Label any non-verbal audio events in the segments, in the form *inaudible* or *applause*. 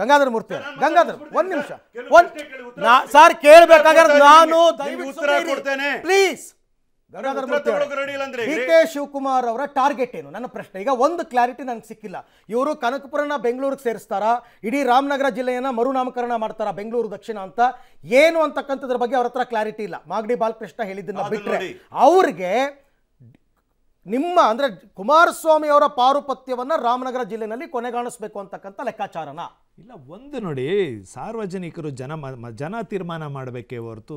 ಗಂಗಾಧರ ಮೂರ್ತಿ ಗಂಗಾಧರ್ ಒಂದ್ ನಿಮಿಷ ಸರ್ ಕೇಳ್ಬೇಕಾದ್ರೆ ನಾನು please Gangadhar Murthy D K Shivakumar ಅವರ ಟಾರ್ಗೆಟ್ ಏನು ನನ್ನ ಪ್ರಶ್ನೆ ಈಗ ಒಂದು ಕ್ಲಾರಿಟಿ ನನಗೆ ಸಿಕ್ಕಿಲ್ಲ ಇವರು ಕನಕಪುರನ ಬೆಂಗಳೂರಿಗೆ ಸೇರಿಸ್ತಾರ ಇಡೀ ರಾಮನಗರ ಮರು ಮರುನಾಮಕರಣ ಮಾಡ್ತಾರ ಬೆಂಗಳೂರು ದಕ್ಷಿಣ ಅಂತ ಏನು ಅಂತಕ್ಕಂಥದ್ರ ಬಗ್ಗೆ ಅವ್ರ ಹತ್ರ ಕ್ಲಾರಿಟಿ ಇಲ್ಲ ಮಾಗಡಿ ಬಾಲಕೃಷ್ಣ ಹೇಳಿದ್ದನ್ನ ಬಿಟ್ಟರೆ ಅವ್ರಿಗೆ ನಿಮ್ಮ ಅಂದ್ರೆ ಕುಮಾರಸ್ವಾಮಿ ಅವರ ಪಾರುಪತ್ಯವನ್ನ ರಾಮನಗರ ಜಿಲ್ಲೆಯಲ್ಲಿ ಕೊನೆಗಾಣಿಸಬೇಕು ಅಂತಕ್ಕಂಥ ಲೆಕ್ಕಾಚಾರನ ಇಲ್ಲ ಒಂದು ನೋಡಿ ಸಾರ್ವಜನಿಕರು ಜನ ಜನ ತೀರ್ಮಾನ ಮಾಡಬೇಕೇ ಹೊರತು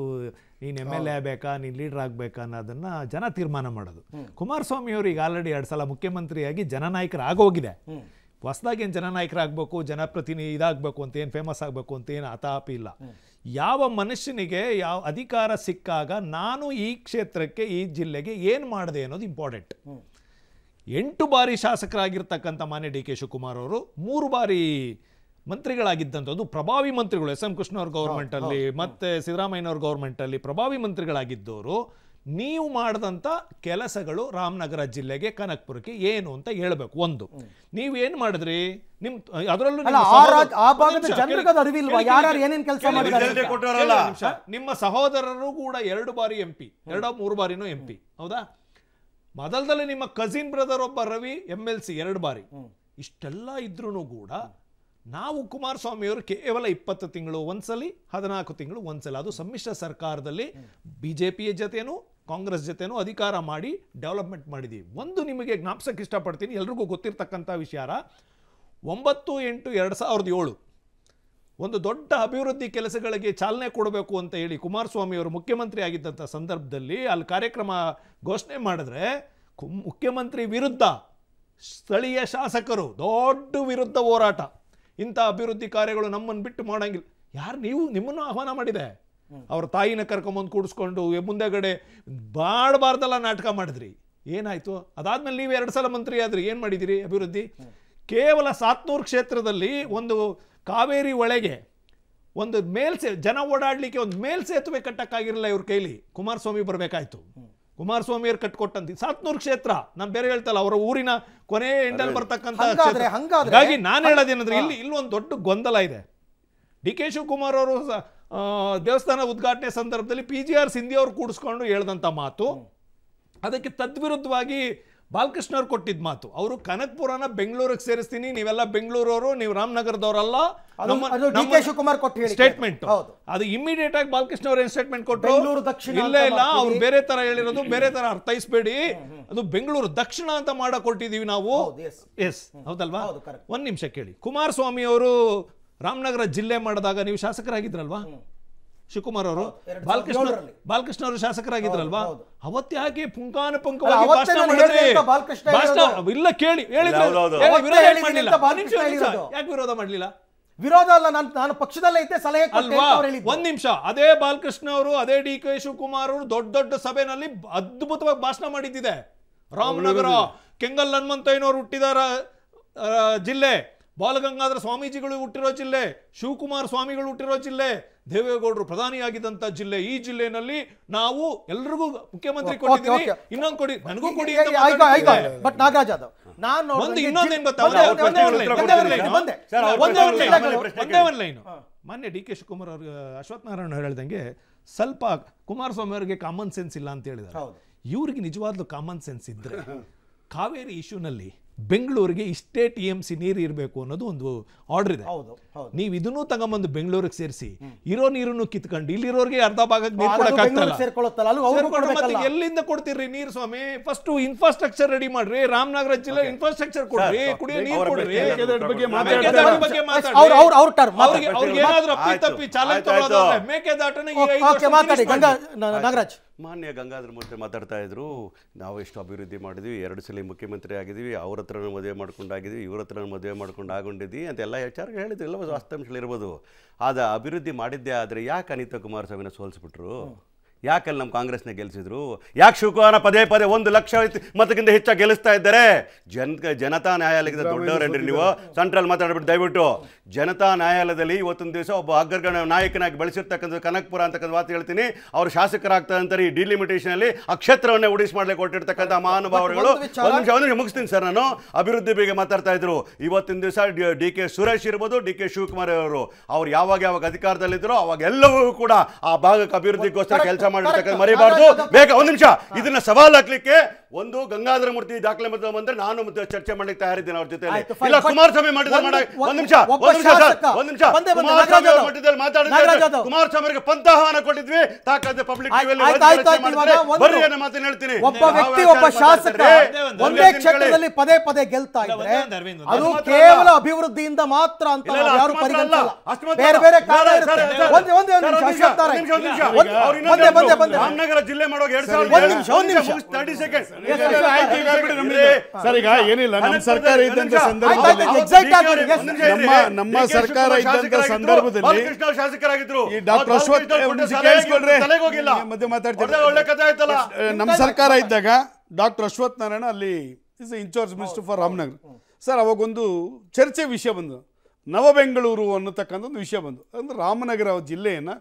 ನೀನು ಎಮ್ ಎಲ್ ಎ ಆಗಬೇಕಾ ನೀನು ಲೀಡರ್ ಆಗಬೇಕಾ ಅನ್ನೋದನ್ನು ಜನ ತೀರ್ಮಾನ ಮಾಡೋದು ಕುಮಾರಸ್ವಾಮಿ ಅವರು ಈಗ ಆಲ್ರೆಡಿ ಎರಡು ಸಲ ಮುಖ್ಯಮಂತ್ರಿಯಾಗಿ ಜನನಾಯಕರು ಆಗೋಗಿದೆ ಹೊಸದಾಗಿ ಏನು ಜನನಾಯಕರಾಗಬೇಕು ಜನಪ್ರತಿನಿಧಿ ಇದಾಗಬೇಕು ಅಂತ ಏನು ಫೇಮಸ್ ಆಗಬೇಕು ಅಂತ ಏನು ಹತಾಪಿ ಇಲ್ಲ ಯಾವ ಮನುಷ್ಯನಿಗೆ ಯಾವ ಅಧಿಕಾರ ಸಿಕ್ಕಾಗ ನಾನು ಈ ಕ್ಷೇತ್ರಕ್ಕೆ ಈ ಜಿಲ್ಲೆಗೆ ಏನು ಮಾಡಿದೆ ಅನ್ನೋದು ಇಂಪಾರ್ಟೆಂಟ್ ಎಂಟು ಬಾರಿ ಶಾಸಕರಾಗಿರ್ತಕ್ಕಂಥ ಮಾನ್ಯ ಡಿ ಕೆ ಶಿವಕುಮಾರ್ ಅವರು ಮೂರು ಬಾರಿ ಮಂತ್ರಿಗಳಾಗಿದ್ದಂಥದ್ದು ಪ್ರಭಾವಿ ಮಂತ್ರಿಗಳು ಎಸ್ ಎಂ ಅಲ್ಲಿ ಗೌರ್ಮೆಂಟಲ್ಲಿ ಮತ್ತು ಗೌರ್ಮೆಂಟ್ ಗೌರ್ಮೆಂಟಲ್ಲಿ ಪ್ರಭಾವಿ ಮಂತ್ರಿಗಳಾಗಿದ್ದವರು ನೀವು ಮಾಡಿದಂಥ ಕೆಲಸಗಳು ರಾಮನಗರ ಜಿಲ್ಲೆಗೆ ಕನಕ್ಪುರಕ್ಕೆ ಏನು ಅಂತ ಹೇಳಬೇಕು ಒಂದು ಏನ್ ಮಾಡಿದ್ರಿ ನಿಮ್ ಅದರಲ್ಲೂ ನಿಮ್ಮ ಸಹೋದರರು ಕೂಡ ಎರಡು ಬಾರಿ ಎಂ ಪಿ ಎರಡೋ ಮೂರು ಬಾರಿನೂ ಎಂ ಪಿ ಹೌದಾ ಮೊದಲದಲ್ಲಿ ನಿಮ್ಮ ಕಸಿನ್ ಬ್ರದರ್ ಒಬ್ಬ ರವಿ ಎಂ ಎಲ್ ಸಿ ಎರಡು ಬಾರಿ ಇಷ್ಟೆಲ್ಲ ಇದ್ರೂ ಕೂಡ ನಾವು ಕುಮಾರಸ್ವಾಮಿಯವರು ಕೇವಲ ಇಪ್ಪತ್ತು ತಿಂಗಳು ಒಂದ್ಸಲಿ ಹದಿನಾಲ್ಕು ತಿಂಗಳು ಒಂದ್ಸಲ ಅದು ಸಮ್ಮಿಶ್ರ ಸರ್ಕಾರದಲ್ಲಿ ಬಿ ಜೆ ಪಿಯ ಜೊತೆನೂ ಕಾಂಗ್ರೆಸ್ ಜೊತೆನೂ ಅಧಿಕಾರ ಮಾಡಿ ಡೆವಲಪ್ಮೆಂಟ್ ಮಾಡಿದ್ದೀವಿ ಒಂದು ನಿಮಗೆ ಜ್ಞಾಪಿಸಕ್ಕೆ ಇಷ್ಟಪಡ್ತೀನಿ ಎಲ್ರಿಗೂ ಗೊತ್ತಿರ್ತಕ್ಕಂಥ ವಿಚಾರ ಒಂಬತ್ತು ಎಂಟು ಎರಡು ಸಾವಿರದ ಏಳು ಒಂದು ದೊಡ್ಡ ಅಭಿವೃದ್ಧಿ ಕೆಲಸಗಳಿಗೆ ಚಾಲನೆ ಕೊಡಬೇಕು ಅಂತ ಹೇಳಿ ಕುಮಾರಸ್ವಾಮಿಯವರು ಮುಖ್ಯಮಂತ್ರಿ ಆಗಿದ್ದಂಥ ಸಂದರ್ಭದಲ್ಲಿ ಅಲ್ಲಿ ಕಾರ್ಯಕ್ರಮ ಘೋಷಣೆ ಮಾಡಿದ್ರೆ ಮುಖ್ಯಮಂತ್ರಿ ವಿರುದ್ಧ ಸ್ಥಳೀಯ ಶಾಸಕರು ದೊಡ್ಡ ವಿರುದ್ಧ ಹೋರಾಟ ಇಂಥ ಅಭಿವೃದ್ಧಿ ಕಾರ್ಯಗಳು ನಮ್ಮನ್ನು ಬಿಟ್ಟು ಮಾಡೋಂಗಿಲ್ಲ ಯಾರು ನೀವು ನಿಮ್ಮನ್ನು ಆಹ್ವಾನ ಮಾಡಿದೆ ಅವ್ರ ತಾಯಿನ ಕರ್ಕೊಂಬಂದು ಕೂಡಿಸ್ಕೊಂಡು ಮುಂದೆಗಡೆ ಬಾಡಬಾರ್ದಲ್ಲ ನಾಟಕ ಮಾಡಿದ್ರಿ ಏನಾಯಿತು ಅದಾದ್ಮೇಲೆ ನೀವು ಎರಡು ಸಲ ಮಂತ್ರಿ ಆದ್ರಿ ಏನು ಮಾಡಿದಿರಿ ಅಭಿವೃದ್ಧಿ ಕೇವಲ ಸಾತ್ನೂರು ಕ್ಷೇತ್ರದಲ್ಲಿ ಒಂದು ಕಾವೇರಿ ಒಳಗೆ ಒಂದು ಮೇಲ್ಸೆ ಜನ ಓಡಾಡಲಿಕ್ಕೆ ಒಂದು ಮೇಲ್ಸೇತುವೆ ಕಟ್ಟಕ್ಕಾಗಿರಲಿಲ್ಲ ಇವ್ರ ಕೈಲಿ ಕುಮಾರಸ್ವಾಮಿ ಬರಬೇಕಾಯ್ತು ಕುಮಾರಸ್ವಾಮಿಯವ್ರು ಕಟ್ಕೊಟ್ಟಂತ ಸಾತ್ನೂರು ಕ್ಷೇತ್ರ ನಾನು ಬೇರೆ ಹೇಳ್ತಲ್ಲ ಅವರ ಊರಿನ ಕೊನೆ ಎಂಡಲ್ಲಿ ಬರ್ತಕ್ಕಂಥ ಹಾಗಾಗಿ ನಾನು ಹೇಳೋದೇನಂದ್ರೆ ಇಲ್ಲಿ ಒಂದು ದೊಡ್ಡ ಗೊಂದಲ ಇದೆ ಡಿ ಕೆ ಶಿವಕುಮಾರ್ ಅವರು ದೇವಸ್ಥಾನ ಉದ್ಘಾಟನೆ ಸಂದರ್ಭದಲ್ಲಿ ಪಿ ಜಿ ಆರ್ ಸಿಂಧಿ ಅವರು ಕೂಡಿಸ್ಕೊಂಡು ಹೇಳಿದಂತ ಮಾತು ಅದಕ್ಕೆ ತದ್ವಿರುದ್ಧವಾಗಿ ಅವ್ರು ಕೊಟ್ಟಿದ್ದ ಮಾತು ಅವರು ಕನಕಪುರನ ಬೆಂಗಳೂರಿಗೆ ಸೇರಿಸ್ತೀನಿ ನೀವೆಲ್ಲ ಬೆಂಗಳೂರವರು ನೀವು ರಾಮನಗರದವರಲ್ಲ ಶಿವಕುಮಾರ್ ಸ್ಟೇಟ್ಮೆಂಟ್ ಅದು ಇಮಿಡಿಯೇಟ್ ಆಗಿ ಬಾಲಕೃಷ್ಣ ಅವರು ಏನ್ ಸ್ಟೇಟ್ಮೆಂಟ್ ಕೊಟ್ಟರು ದಕ್ಷಿಣ ಇಲ್ಲ ಇಲ್ಲ ಅವ್ರು ಬೇರೆ ತರ ಹೇಳಿರೋದು ಬೇರೆ ತರ ಅರ್ಥೈಸ್ಬೇಡಿ ಅದು ಬೆಂಗಳೂರು ದಕ್ಷಿಣ ಅಂತ ಮಾಡ ಕೊಟ್ಟಿದೀವಿ ನಾವು ಎಸ್ ಹೌದಲ್ವಾ ಒಂದ್ ನಿಮಿಷ ಕೇಳಿ ಕುಮಾರಸ್ವಾಮಿ ಅವರು ರಾಮನಗರ ಜಿಲ್ಲೆ ಮಾಡಿದಾಗ ನೀವು ಶಾಸಕರಾಗಿದ್ರಲ್ವಾ ಶಿವಕುಮಾರ್ ಅವರು ಬಾಲಕೃಷ್ಣ ಬಾಲಕೃಷ್ಣ ಅವರು ಶಾಸಕರಾಗಿದ್ರಲ್ವಾ ಅವತ್ತು ಯಾಕೆ ಪುಂಕಾನ ಇಲ್ಲ ಕೇಳಿ ಯಾಕೆ ವಿರೋಧ ಮಾಡಲಿಲ್ಲ ವಿರೋಧ ಅಲ್ಲ ನಾನು ನಾನು ಪಕ್ಷದಲ್ಲೇ ಇದ್ದೆ ಸಲಹೆ ಒಂದ್ ನಿಮಿಷ ಅದೇ ಬಾಲಕೃಷ್ಣ ಅವರು ಅದೇ ಡಿ ಕೆ ಶಿವಕುಮಾರ್ ಅವರು ದೊಡ್ಡ ದೊಡ್ಡ ಸಭೆನಲ್ಲಿ ಅದ್ಭುತವಾಗಿ ಭಾಷಣ ಮಾಡಿದ್ದಿದೆ ರಾಮನಗರ ಕೆಂಗಲ್ ಹನುಮಂತಯ್ಯನವರು ಹುಟ್ಟಿದಾರ ಜಿಲ್ಲೆ ಬಾಲಗಂಗಾಧರ ಸ್ವಾಮೀಜಿಗಳು ಹುಟ್ಟಿರೋ ಜಿಲ್ಲೆ ಶಿವಕುಮಾರ್ ಸ್ವಾಮಿಗಳು ಹುಟ್ಟಿರೋ ಜಿಲ್ಲೆ ದೇವೇಗೌಡರು ಪ್ರಧಾನಿಯಾಗಿದ್ದಂಥ ಜಿಲ್ಲೆ ಈ ಜಿಲ್ಲೆನಲ್ಲಿ ನಾವು ಎಲ್ರಿಗೂ ಮುಖ್ಯಮಂತ್ರಿ ಕೊಟ್ಟಿದ್ದೀವಿ ಇನ್ನೊಂದು ಕೊಡಿ ನನಗೂ ಕೊಡಿ ಬಟ್ ನಾಗರಾಜ್ ಯಾದವ್ ನಾನು ಮಾನ್ಯ ಡಿ ಕೆ ಶಿವಕುಮಾರ್ ಅವ್ರಿಗೆ ಅಶ್ವಥ್ ನಾರಾಯಣ ಹೇಳ್ದಂಗೆ ಸ್ವಲ್ಪ ಕುಮಾರಸ್ವಾಮಿ ಅವರಿಗೆ ಕಾಮನ್ ಸೆನ್ಸ್ ಇಲ್ಲ ಅಂತ ಹೇಳಿದ್ದಾರೆ ಇವ್ರಿಗೆ ನಿಜವಾದ್ಲು ಕಾಮನ್ ಸೆನ್ಸ್ ಇದ್ರೆ *laughs* ಕಾವೇರಿ ಇಶ್ಯೂನಲ್ಲಿ ಬೆಂಗಳೂರಿಗೆ ಇಷ್ಟೇ ಟಿ ಎಂ ಸಿ ನೀರು ಇರಬೇಕು ಅನ್ನೋದು ಒಂದು ಆರ್ಡರ್ ಇದೆ ನೀವು ಇದನ್ನೂ ತಗೊಂಬಂದು ಬೆಂಗಳೂರಿಗೆ ಸೇರಿಸಿ ಇರೋ ನೀರನ್ನು ಕಿತ್ಕೊಂಡು ಇಲ್ಲಿರೋರಿಗೆ ಅರ್ಧ ಭಾಗ ನೀರು ಎಲ್ಲಿಂದ ಕೊಡ್ತೀರಿ ನೀರು ಸ್ವಾಮಿ ಫಸ್ಟ್ ಇನ್ಫ್ರಾಸ್ಟ್ರಕ್ಚರ್ ರೆಡಿ ಮಾಡ್ರಿ ರಾಮನಗರ ಜಿಲ್ಲೆ ಇನ್ಫ್ರಾಸ್ಟ್ರಕ್ಚರ್ ಕೊಡ್ರಿ ಕುಡಿಯೋ ನೀರು ಕೊಡ್ರಿ ಅವ್ರಿಗೆ ಅಪ್ಪಿ ತಪ್ಪಿ ನಾಗರಾಜ್ ಮಾನ್ಯ ಗಂಗಾಧರ ಮೂರ್ತಿ ಮಾತಾಡ್ತಾ ಇದ್ರು ನಾವು ಎಷ್ಟು ಅಭಿವೃದ್ಧಿ ಮಾಡಿದ್ವಿ ಎರಡು ಸಲ ಮುಖ್ಯಮಂತ್ರಿ ಆಗಿದ್ವಿ ಅವ್ರ ಹತ್ರನೂ ಮದುವೆ ಮಾಡ್ಕೊಂಡಾಗಿದ್ವಿ ಇವ್ರ ಹತ್ರ ಮದುವೆ ಮಾಡ್ಕೊಂಡು ಅಂತ ಎಲ್ಲ ವಿಚಾರಗಳು ಹೇಳಿದ್ರು ಎಲ್ಲ ಇರ್ಬೋದು ಆದ ಅಭಿವೃದ್ಧಿ ಮಾಡಿದ್ದೆ ಆದರೆ ಯಾಕೆ ಅನಿತಾ ಕುಮಾರಸ್ವಾಮಿನ ಸೋಲಿಸ್ಬಿಟ್ರು ಯಾಕಲ್ಲಿ ನಮ್ಮ ಕಾಂಗ್ರೆಸ್ನ ಗೆಲ್ಲಿಸಿದ್ರು ಯಾಕೆ ಶಿವಕುಮಾರ ಪದೇ ಪದೇ ಒಂದು ಲಕ್ಷ ಮತಕ್ಕಿಂತ ಹೆಚ್ಚಾಗಿ ಗೆಲ್ಲಿಸ್ತಾ ಇದ್ದಾರೆ ಜನ ಜನತಾ ನ್ಯಾಯಾಲಯದ ದೊಡ್ಡವರೇನ್ರಿ ನೀವು ಸೆಂಟ್ರಲ್ ಮಾತಾಡ್ಬಿಟ್ಟು ದಯವಿಟ್ಟು ಜನತಾ ನ್ಯಾಯಾಲಯದಲ್ಲಿ ಇವತ್ತೊಂದು ದಿವಸ ಒಬ್ಬ ಅಗ್ರಗಣ ನಾಯಕನಾಗಿ ಬೆಳೆಸಿರ್ತಕ್ಕಂಥ ಕನಕ್ಪುರ ಅಂತಕ್ಕಂಥ ಮಾತು ಹೇಳ್ತೀನಿ ಅವರು ಶಾಸಕರಾಗ್ತಾರೆ ಈ ಡಿಲಿಮಿಟೇಷನಲ್ಲಿ ಕ್ಷೇತ್ರವನ್ನೇ ಉಡಿಸ್ ಮಾಡ್ಲಿಕ್ಕೆ ಕೊಟ್ಟಿರ್ತಕ್ಕಂಥ ಮಹಾನುಭಾವರುಗಳು ಮುಗಿಸ್ತೀನಿ ಸರ್ ನಾನು ಅಭಿವೃದ್ಧಿ ಬಗ್ಗೆ ಮಾತಾಡ್ತಾ ಇದ್ರು ಇವತ್ತಿನ ದಿವಸ ಡಿ ಕೆ ಸುರೇಶ್ ಇರ್ಬೋದು ಡಿ ಕೆ ಶಿವಕುಮಾರ್ ಅವರು ಅವ್ರು ಯಾವಾಗ ಯಾವಾಗ ಅಧಿಕಾರದಲ್ಲಿದ್ದರು ಅವಾಗೆಲ್ಲವೂ ಕೂಡ ಆ ಭಾಗಕ್ಕೆ ಅಭಿವೃದ್ಧಿಗೋಸ್ಕರ ಕೆಲಸ ಮಾಡಿರ್ತಕ್ಕಂಥ ಮರೆಯಬಾರ್ದು ಬೇಗ ಒಂದು ನಿಮಿಷ ಇದನ್ನ ಸವಾಲ್ ಹಾಕ್ಲಿಕ್ಕೆ ಒಂದು ಗಂಗಾಧರ ಮೂರ್ತಿ ದಾಖಲೆ ಮತ್ತು ಬಂದ್ರೆ ನಾನು ಮತ್ತೆ ಚರ್ಚೆ ಮಾಡ್ಲಿಕ್ಕೆ ತಯಾರಿದ್ದೇನೆ ಅವ್ರ ಜೊತೆ ಇಲ್ಲ ಕುಮಾರಸ್ವಾಮಿ ಮಾಡಿದ ಒಂದ್ ನಿಮಿಷ ಒಂದ್ ನಿಮಿಷ ಒಂದ್ ನಿಮಿಷ ಕುಮಾರಸ್ವಾಮಿ ಮಟ್ಟದಲ್ಲಿ ಮಾತಾಡಿದ್ರೆ ಕುಮಾರಸ್ವಾಮಿ ಅವರಿಗೆ ಕೊಟ್ಟಿದ್ವಿ ತಾಕತ್ತೆ ಪಬ್ಲಿಕ್ ಬರ್ರಿ ಅನ್ನೋ ಮಾತನ್ನ ಹೇಳ್ತೀನಿ ಒಬ್ಬ ವ್ಯಕ್ತಿ ಒಬ್ಬ ಶಾಸಕ ಒಂದೇ ಕ್ಷೇತ್ರದಲ್ಲಿ ಪದೇ ಪದೇ ಗೆಲ್ತಾ ಇದ್ರೆ ಅದು ಕೇವಲ ಅಭಿವೃದ್ಧಿಯಿಂದ ಮಾತ್ರ ಅಂತ ಯಾರು ಪರಿಗಣಿಸಲ್ಲ ಬೇರೆ ಬೇರೆ ಕಾರಣ ಇರುತ್ತೆ ಒಂದೇ ಒಂದೇ ನಿಮಿಷ ಅಶೋಕ್ ತಾರೆ ಒಂದೇ ರಾಮನಗರ ಜಿಲ್ಲೆ ಮಾಡೋಕೆ ನಮ್ಮ ಸರ್ಕಾರ ಇದ್ದಂತ ಸಂದರ್ಭದಲ್ಲಿ ನಮ್ಮ ಸರ್ಕಾರ ಇದ್ದಾಗ ಡಾಕ್ಟರ್ ಅಶ್ವಥ್ ನಾರಾಯಣ ಅಲ್ಲಿ is in charge minister for Ramanagar sir ಅವಾಗೊಂದು ಚರ್ಚೆ ವಿಷಯ ಬಂದು ಬೆಂಗಳೂರು ಅನ್ನತಕ್ಕಂಥ ಒಂದು ವಿಷಯ ಬಂದು ಅಂದ್ರೆ ರಾಮನಗರ ಜಿಲ್ಲೆಯನ್ನ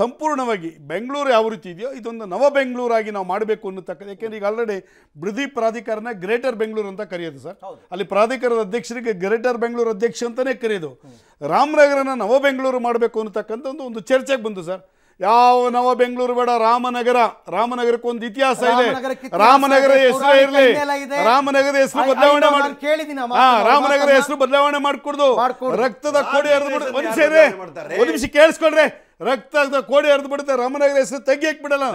ಸಂಪೂರ್ಣವಾಗಿ ಬೆಂಗಳೂರು ಯಾವ ರೀತಿ ಇದೆಯೋ ಇದೊಂದು ನವ ಬೆಂಗಳೂರಾಗಿ ನಾವು ಮಾಡಬೇಕು ಅನ್ನತಕ್ಕಂಥ ಯಾಕೆಂದ್ರೆ ಈಗ ಆಲ್ರೆಡಿ ಬೃದಿ ಪ್ರಾಧಿಕಾರನ ಗ್ರೇಟರ್ ಬೆಂಗಳೂರು ಅಂತ ಕರೆಯೋದು ಸರ್ ಅಲ್ಲಿ ಪ್ರಾಧಿಕಾರದ ಅಧ್ಯಕ್ಷರಿಗೆ ಗ್ರೇಟರ್ ಬೆಂಗಳೂರು ಅಧ್ಯಕ್ಷ ಅಂತಲೇ ಕರೆಯೋದು ರಾಮನಗರನ ನವ ಬೆಂಗಳೂರು ಮಾಡಬೇಕು ಅನ್ನತಕ್ಕಂಥ ಒಂದು ಒಂದು ಚರ್ಚೆಗೆ ಬಂತು ಸರ್ ಯಾವ ನವ ಬೆಂಗಳೂರು ಬೇಡ ರಾಮನಗರ ರಾಮನಗರಕ್ಕೆ ಒಂದು ಇತಿಹಾಸ ಇದೆ ರಾಮನಗರ ಹೆಸರು ಇರಲಿ ರಾಮನಗರ ಹೆಸರು ಬದಲಾವಣೆ ರಾಮನಗರ ಹೆಸರು ಬದಲಾವಣೆ ಮಾಡ್ಕೊಡ್ದು ರಕ್ತದ ಕೊಡಿ ಒಂದು ನಿಮಿಷ ಕೇಳಿಸ್ಕೊಳ್ರೆ ರಕ್ತ ಕೋಡಿ ಹರಿದು ಬಿಡುತ್ತೆ ರಾಮನಗರ ಹೆಸರು ತೆಗಿಯಕ್ ಬಿಡಲ್ಲ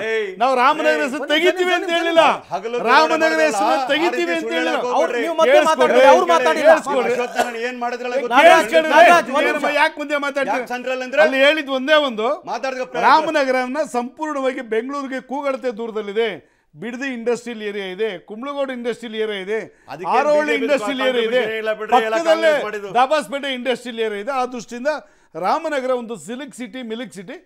ನಾವು ರಾಮನಗರ ಹೆಸರು ತೆಗಿತೀವಿ ಅಂತ ಹೇಳಿಲ್ಲ ರಾಮನಗರ ಹೆಸರು ತೆಗಿತೀವಿ ಅಂತ ಹೇಳಿಲ್ಲ ಯಾಕೆ ಮುಂದೆ ಹೇಳಿದ್ ಒಂದೇ ಒಂದು ರಾಮನಗರನ ಸಂಪೂರ್ಣವಾಗಿ ಬೆಂಗಳೂರಿಗೆ ಕೂಗಡತೆ ದೂರದಲ್ಲಿದೆ ಬಿಡದಿ ಇಂಡಸ್ಟ್ರಿಯಲ್ ಏರಿಯಾ ಇದೆ ಕುಂಬಳಗೋಡು ಇಂಡಸ್ಟ್ರಿಯಲ್ ಏರಿಯಾ ಇದೆ ಆರೋಳಿ ಇಂಡಸ್ಟ್ರಿಯಲ್ ಏರಿಯಾ ಇದೆ ದಬಾಸ್ಪೇಟೆ ಇಂಡಸ್ಟ್ರಿಯಲ್ ಏರಿಯಾ ಇದೆ ಆ ದೃಷ್ಟಿಯಿಂದ ರಾಮನಗರ ಒಂದು ಸಿಲಿಕ್ ಸಿಟಿ ಮಿಲಿಕ್ ಸಿಟಿ